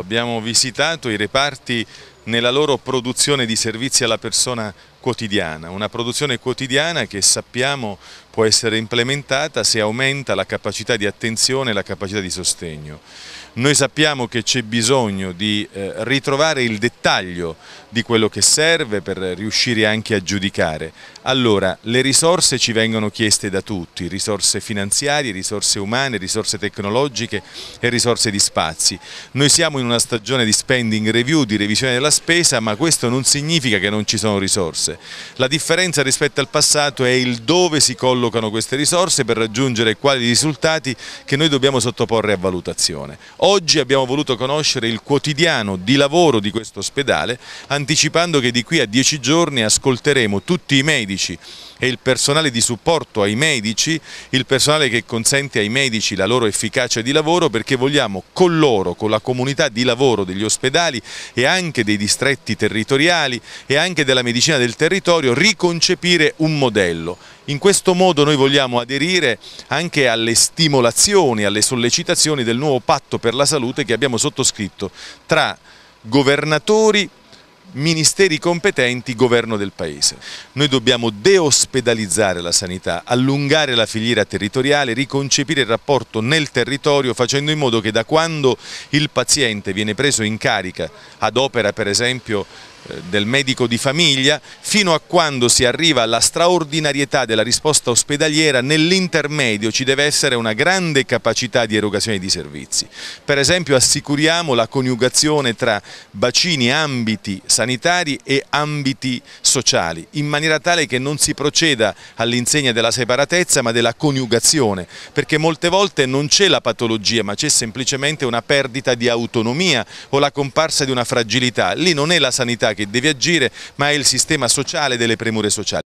Abbiamo visitato i reparti nella loro produzione di servizi alla persona quotidiana, una produzione quotidiana che sappiamo può essere implementata se aumenta la capacità di attenzione e la capacità di sostegno. Noi sappiamo che c'è bisogno di eh, ritrovare il dettaglio di quello che serve per riuscire anche a giudicare. Allora, le risorse ci vengono chieste da tutti, risorse finanziarie, risorse umane, risorse tecnologiche e risorse di spazi. Noi siamo in una stagione di spending review, di revisione della spesa, ma questo non significa che non ci sono risorse. La differenza rispetto al passato è il dove si collocano queste risorse per raggiungere quali risultati che noi dobbiamo sottoporre a valutazione. Oggi abbiamo voluto conoscere il quotidiano di lavoro di questo ospedale, anticipando che di qui a dieci giorni ascolteremo tutti i medici e il personale di supporto ai medici, il personale che consente ai medici la loro efficacia di lavoro perché vogliamo con loro, con la comunità di lavoro degli ospedali e anche dei distretti territoriali e anche della medicina del territorio riconcepire un modello in questo modo noi vogliamo aderire anche alle stimolazioni, alle sollecitazioni del nuovo patto per la salute che abbiamo sottoscritto tra governatori, ministeri competenti, governo del Paese. Noi dobbiamo deospedalizzare la sanità, allungare la filiera territoriale, riconcepire il rapporto nel territorio facendo in modo che da quando il paziente viene preso in carica ad opera per esempio eh, del medico di famiglia fino a quando si arriva alla straordinarietà della risposta ospedaliera nell'intermedio ci deve essere una grande capacità di erogazione di servizi per esempio assicuriamo la coniugazione tra bacini ambiti sanitari e ambiti sociali in maniera tale che non si proceda all'insegna della separatezza ma della coniugazione perché molte volte non c'è la patologia ma c'è semplicemente una perdita di autonomia o la comparsa di una fragilità lì non è la sanità che deve agire, ma è il sistema sociale delle premure sociali.